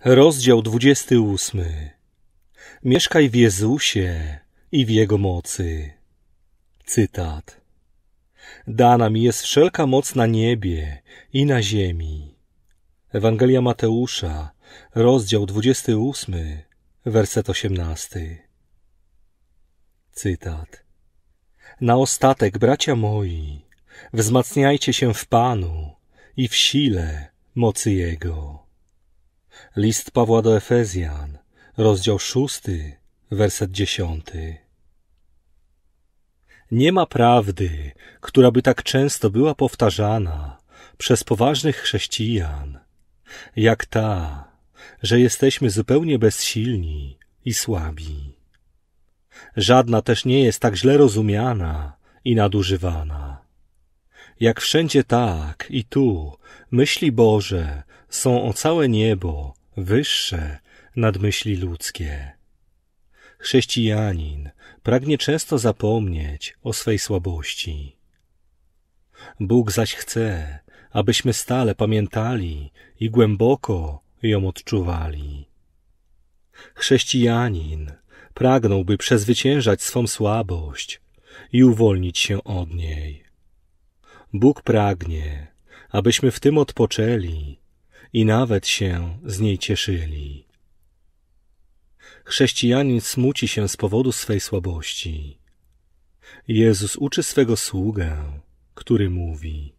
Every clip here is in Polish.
Rozdział 28. Mieszkaj w Jezusie i w Jego mocy. Cytat. Dana mi jest wszelka moc na niebie i na ziemi. Ewangelia Mateusza, rozdział 28, werset 18. Cytat. Na ostatek, bracia moi, wzmacniajcie się w Panu i w sile mocy Jego. List Pawła do Efezjan, rozdział szósty, werset dziesiąty. Nie ma prawdy, która by tak często była powtarzana przez poważnych chrześcijan, jak ta, że jesteśmy zupełnie bezsilni i słabi. Żadna też nie jest tak źle rozumiana i nadużywana. Jak wszędzie tak i tu myśli Boże są o całe niebo, wyższe nad myśli ludzkie. Chrześcijanin pragnie często zapomnieć o swej słabości. Bóg zaś chce, abyśmy stale pamiętali i głęboko ją odczuwali. Chrześcijanin pragnąłby przezwyciężać swą słabość i uwolnić się od niej. Bóg pragnie, abyśmy w tym odpoczęli i nawet się z niej cieszyli. Chrześcijanin smuci się z powodu swej słabości. Jezus uczy swego sługę, który mówi.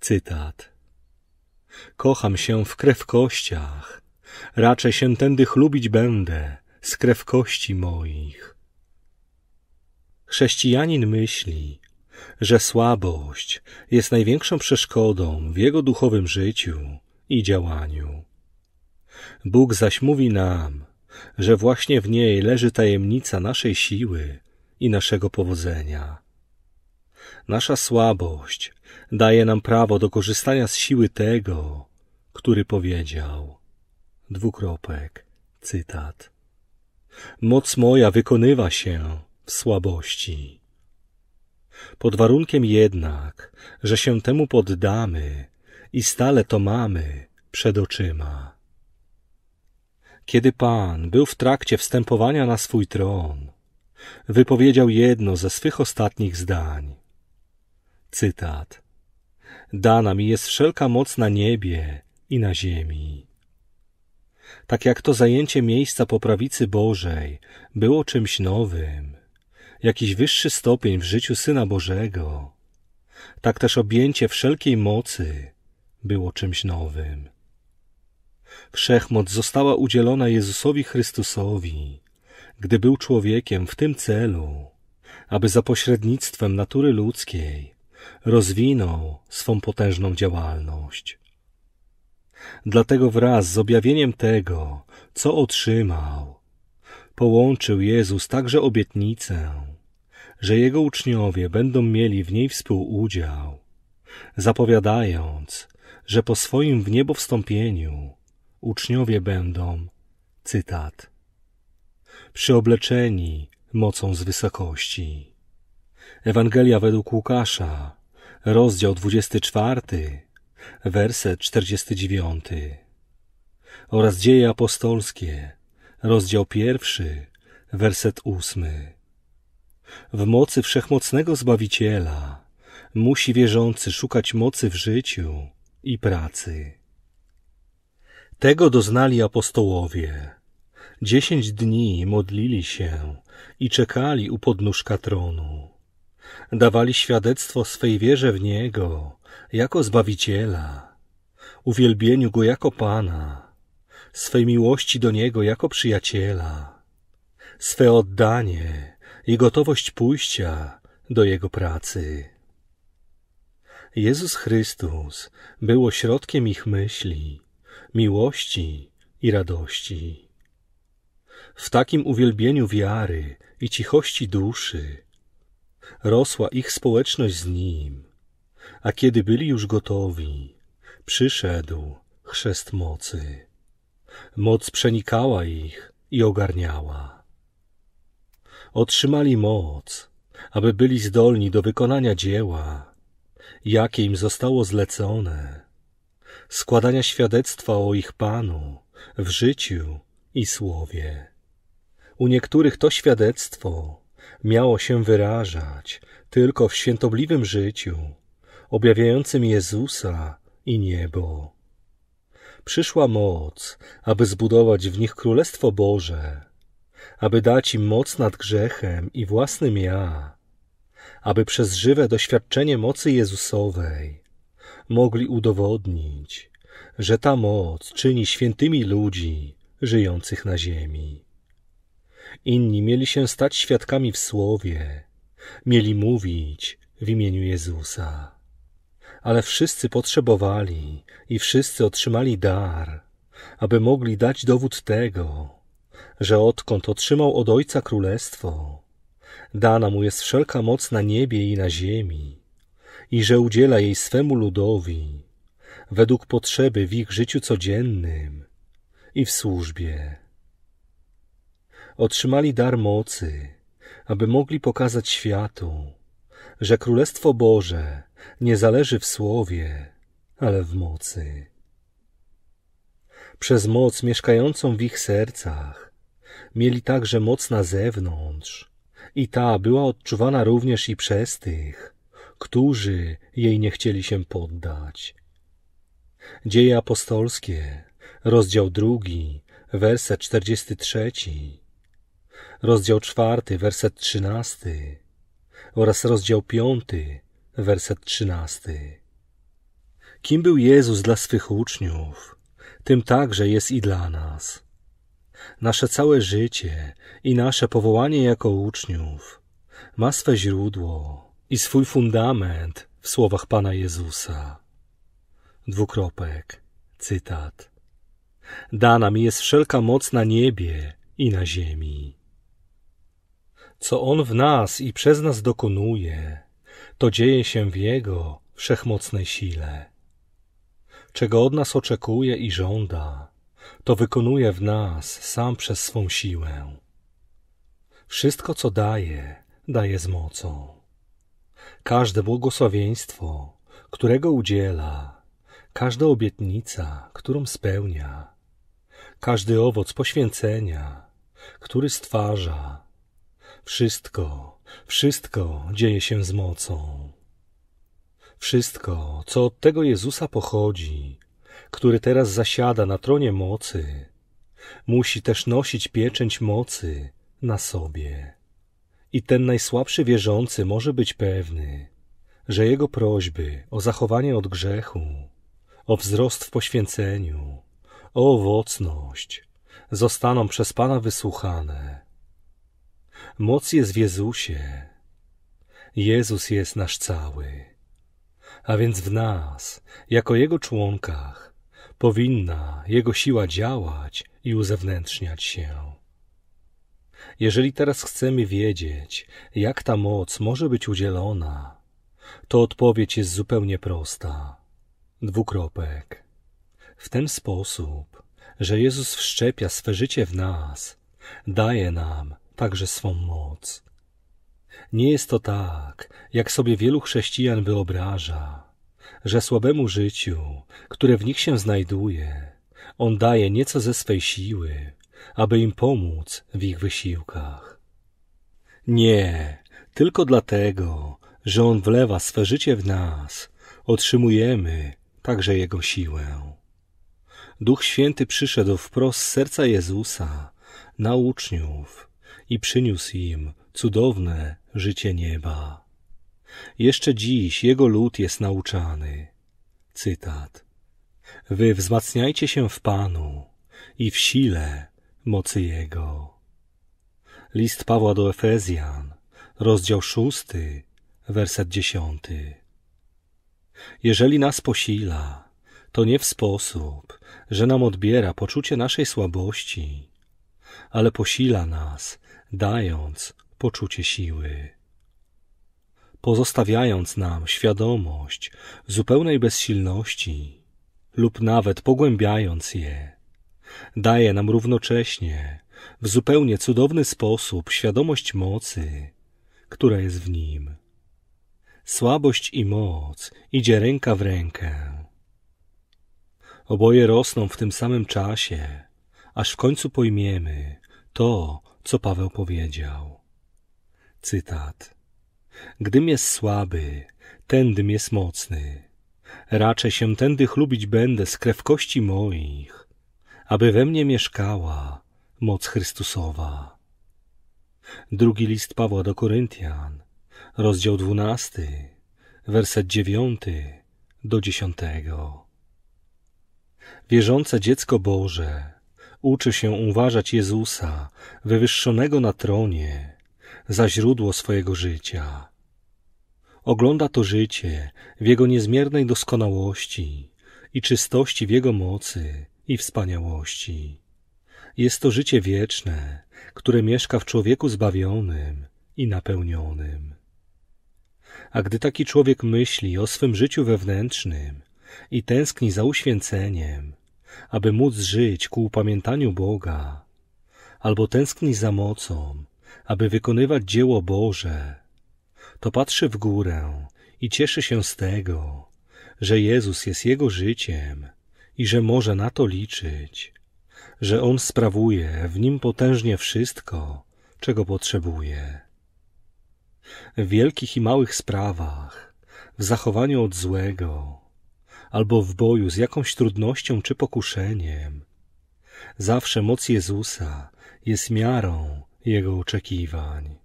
Cytat. Kocham się w krewkościach, raczej się tędy chlubić będę z krewkości moich. Chrześcijanin myśli, że słabość jest największą przeszkodą w jego duchowym życiu i działaniu. Bóg zaś mówi nam, że właśnie w niej leży tajemnica naszej siły i naszego powodzenia. Nasza słabość daje nam prawo do korzystania z siły tego, który powiedział. Dwukropek, cytat. Moc moja wykonywa się w słabości. Pod warunkiem jednak, że się temu poddamy i stale to mamy przed oczyma. Kiedy Pan był w trakcie wstępowania na swój tron, wypowiedział jedno ze swych ostatnich zdań. Cytat. Dana mi jest wszelka moc na niebie i na ziemi. Tak jak to zajęcie miejsca po prawicy Bożej było czymś nowym, jakiś wyższy stopień w życiu Syna Bożego, tak też objęcie wszelkiej mocy było czymś nowym. Wszechmoc została udzielona Jezusowi Chrystusowi, gdy był człowiekiem w tym celu, aby za pośrednictwem natury ludzkiej rozwinął swą potężną działalność. Dlatego wraz z objawieniem tego, co otrzymał, połączył Jezus także obietnicę, że jego uczniowie będą mieli w niej współudział, zapowiadając, że po swoim w niebo wstąpieniu uczniowie będą, cytat, przyobleczeni mocą z wysokości. Ewangelia według Łukasza, rozdział 24, werset 49 oraz Dzieje Apostolskie, rozdział pierwszy, werset ósmy. W mocy wszechmocnego Zbawiciela musi wierzący szukać mocy w życiu, i pracy. Tego doznali apostołowie. Dziesięć dni modlili się i czekali u podnóżka tronu. Dawali świadectwo swej wierze w Niego jako Zbawiciela, uwielbieniu Go jako Pana, swej miłości do Niego jako przyjaciela, swe oddanie i gotowość pójścia do Jego pracy. Jezus Chrystus był ośrodkiem ich myśli, miłości i radości. W takim uwielbieniu wiary i cichości duszy rosła ich społeczność z Nim, a kiedy byli już gotowi, przyszedł chrzest mocy. Moc przenikała ich i ogarniała. Otrzymali moc, aby byli zdolni do wykonania dzieła, jakie im zostało zlecone, składania świadectwa o ich Panu w życiu i słowie. U niektórych to świadectwo miało się wyrażać tylko w świętobliwym życiu, objawiającym Jezusa i niebo. Przyszła moc, aby zbudować w nich Królestwo Boże, aby dać im moc nad grzechem i własnym ja, aby przez żywe doświadczenie mocy Jezusowej mogli udowodnić, że ta moc czyni świętymi ludzi żyjących na ziemi. Inni mieli się stać świadkami w słowie, mieli mówić w imieniu Jezusa. Ale wszyscy potrzebowali i wszyscy otrzymali dar, aby mogli dać dowód tego, że odkąd otrzymał od Ojca Królestwo, dana mu jest wszelka moc na niebie i na ziemi, i że udziela jej swemu ludowi, według potrzeby w ich życiu codziennym i w służbie. Otrzymali dar mocy, aby mogli pokazać światu, że Królestwo Boże nie zależy w słowie, ale w mocy. Przez moc mieszkającą w ich sercach mieli także moc na zewnątrz, i ta była odczuwana również i przez tych, którzy jej nie chcieli się poddać. Dzieje apostolskie, rozdział drugi, werset czterdziesty trzeci, rozdział czwarty, werset trzynasty oraz rozdział piąty, werset trzynasty. Kim był Jezus dla swych uczniów, tym także jest i dla nas nasze całe życie i nasze powołanie jako uczniów ma swe źródło i swój fundament w słowach Pana Jezusa. Dwukropek, cytat. Dana mi jest wszelka moc na niebie i na ziemi. Co On w nas i przez nas dokonuje, to dzieje się w Jego wszechmocnej sile. Czego od nas oczekuje i żąda, to wykonuje w nas sam przez swą siłę. Wszystko, co daje, daje z mocą. Każde błogosławieństwo, którego udziela, każda obietnica, którą spełnia, każdy owoc poświęcenia, który stwarza, wszystko, wszystko dzieje się z mocą. Wszystko, co od tego Jezusa pochodzi, który teraz zasiada na tronie mocy, musi też nosić pieczęć mocy na sobie. I ten najsłabszy wierzący może być pewny, że jego prośby o zachowanie od grzechu, o wzrost w poświęceniu, o owocność zostaną przez Pana wysłuchane. Moc jest w Jezusie. Jezus jest nasz cały, a więc w nas, jako Jego członkach, powinna jego siła działać i uzewnętrzniać się. Jeżeli teraz chcemy wiedzieć, jak ta moc może być udzielona, to odpowiedź jest zupełnie prosta. Dwukropek. W ten sposób, że Jezus wszczepia swe życie w nas, daje nam także swą moc. Nie jest to tak, jak sobie wielu chrześcijan wyobraża że słabemu życiu, które w nich się znajduje, On daje nieco ze swej siły, aby im pomóc w ich wysiłkach. Nie, tylko dlatego, że On wlewa swe życie w nas, otrzymujemy także Jego siłę. Duch Święty przyszedł wprost z serca Jezusa na uczniów i przyniósł im cudowne życie nieba. Jeszcze dziś jego lud jest nauczany. Cytat. Wy wzmacniajcie się w Panu i w sile mocy Jego. List Pawła do Efezjan, rozdział szósty, werset dziesiąty. Jeżeli nas posila, to nie w sposób, że nam odbiera poczucie naszej słabości, ale posila nas, dając poczucie siły pozostawiając nam świadomość zupełnej bezsilności lub nawet pogłębiając je, daje nam równocześnie w zupełnie cudowny sposób świadomość mocy, która jest w nim. Słabość i moc idzie ręka w rękę. Oboje rosną w tym samym czasie, aż w końcu pojmiemy to, co Paweł powiedział. Cytat. Gdym jest słaby, tędym jest mocny. Raczej się tędy chlubić będę z krew kości moich, aby we mnie mieszkała moc Chrystusowa. Drugi list Pawła do Koryntian, rozdział dwunasty, werset dziewiąty do dziesiątego. Wierzące dziecko Boże uczy się uważać Jezusa, wywyższonego na tronie, za źródło swojego życia. Ogląda to życie w jego niezmiernej doskonałości i czystości w jego mocy i wspaniałości. Jest to życie wieczne, które mieszka w człowieku zbawionym i napełnionym. A gdy taki człowiek myśli o swym życiu wewnętrznym i tęskni za uświęceniem, aby móc żyć ku upamiętaniu Boga, albo tęskni za mocą, aby wykonywać dzieło Boże, to patrzy w górę i cieszy się z tego, że Jezus jest jego życiem i że może na to liczyć, że On sprawuje w nim potężnie wszystko, czego potrzebuje. W wielkich i małych sprawach, w zachowaniu od złego, albo w boju z jakąś trudnością czy pokuszeniem, zawsze moc Jezusa jest miarą jego oczekiwań.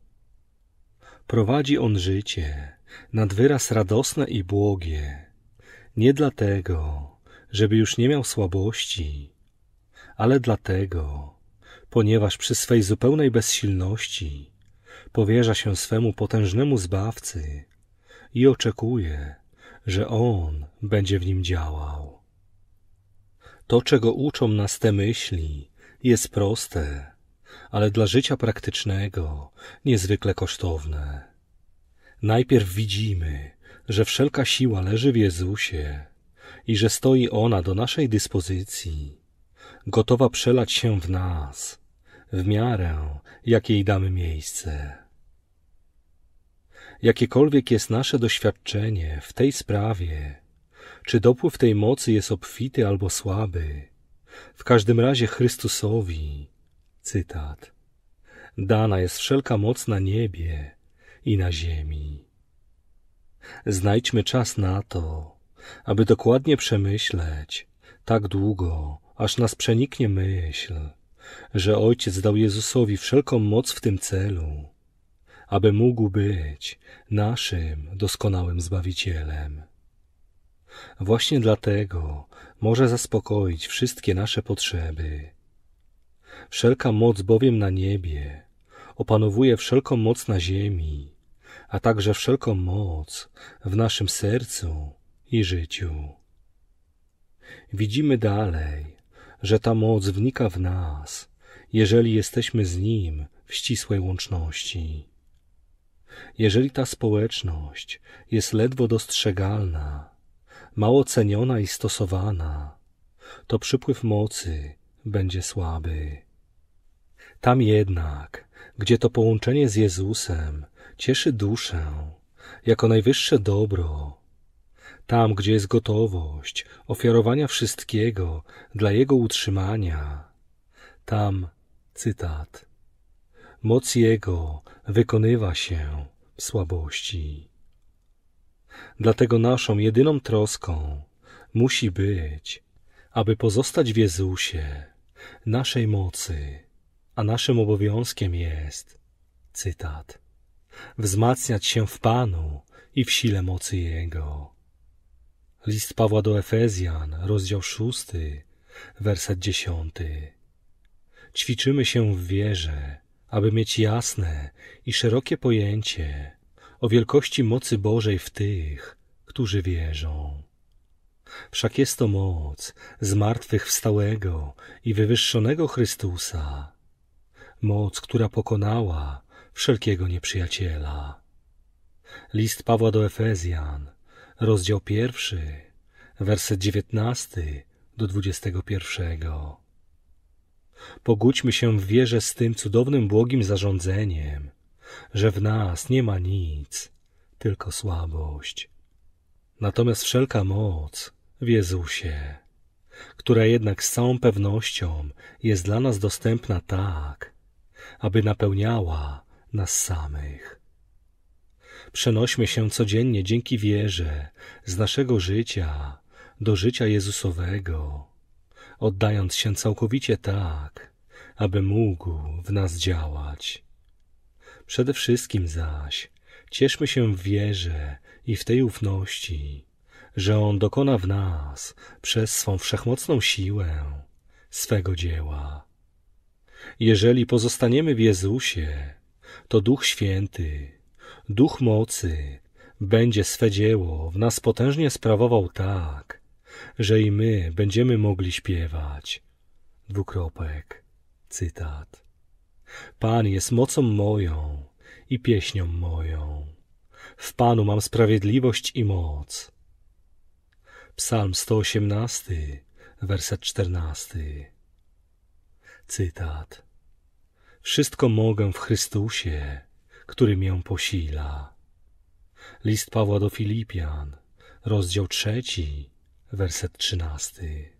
Prowadzi on życie nad wyraz radosne i błogie, nie dlatego, żeby już nie miał słabości, ale dlatego, ponieważ przy swej zupełnej bezsilności powierza się swemu potężnemu Zbawcy i oczekuje, że On będzie w nim działał. To, czego uczą nas te myśli, jest proste, ale dla życia praktycznego niezwykle kosztowne. Najpierw widzimy, że wszelka siła leży w Jezusie i że stoi ona do naszej dyspozycji, gotowa przelać się w nas, w miarę, jakiej damy miejsce. Jakiekolwiek jest nasze doświadczenie w tej sprawie, czy dopływ tej mocy jest obfity albo słaby, w każdym razie Chrystusowi Cytat. Dana jest wszelka moc na niebie i na ziemi. Znajdźmy czas na to, aby dokładnie przemyśleć, tak długo, aż nas przeniknie myśl, że Ojciec dał Jezusowi wszelką moc w tym celu, aby mógł być naszym doskonałym Zbawicielem. Właśnie dlatego może zaspokoić wszystkie nasze potrzeby Wszelka moc bowiem na niebie opanowuje wszelką moc na ziemi, a także wszelką moc w naszym sercu i życiu. Widzimy dalej, że ta moc wnika w nas, jeżeli jesteśmy z Nim w ścisłej łączności. Jeżeli ta społeczność jest ledwo dostrzegalna, mało ceniona i stosowana, to przypływ mocy będzie słaby. Tam jednak, gdzie to połączenie z Jezusem cieszy duszę jako najwyższe dobro, tam gdzie jest gotowość ofiarowania wszystkiego dla Jego utrzymania, tam, cytat, moc Jego wykonywa się w słabości. Dlatego naszą jedyną troską musi być, aby pozostać w Jezusie, naszej mocy a naszym obowiązkiem jest, cytat, wzmacniać się w Panu i w sile mocy Jego. List Pawła do Efezjan, rozdział 6, werset 10. Ćwiczymy się w wierze, aby mieć jasne i szerokie pojęcie o wielkości mocy Bożej w tych, którzy wierzą. Wszak jest to moc z martwych wstałego i wywyższonego Chrystusa, moc, która pokonała wszelkiego nieprzyjaciela. List Pawła do Efezjan, rozdział pierwszy, werset dziewiętnasty do dwudziestego pierwszego. Pogódźmy się w wierze z tym cudownym błogim zarządzeniem, że w nas nie ma nic, tylko słabość. Natomiast wszelka moc w Jezusie, która jednak z całą pewnością jest dla nas dostępna tak, aby napełniała nas samych. Przenośmy się codziennie dzięki wierze z naszego życia do życia Jezusowego, oddając się całkowicie tak, aby mógł w nas działać. Przede wszystkim zaś cieszmy się w wierze i w tej ufności, że On dokona w nas przez swą wszechmocną siłę swego dzieła. Jeżeli pozostaniemy w Jezusie, to Duch Święty, Duch Mocy będzie swe dzieło w nas potężnie sprawował tak, że i my będziemy mogli śpiewać. Dwukropek. Cytat. Pan jest mocą moją i pieśnią moją. W Panu mam sprawiedliwość i moc. Psalm 118, werset 14. Cytat. Wszystko mogę w Chrystusie, który mię posila. List Pawła do Filipian, rozdział trzeci, werset trzynasty.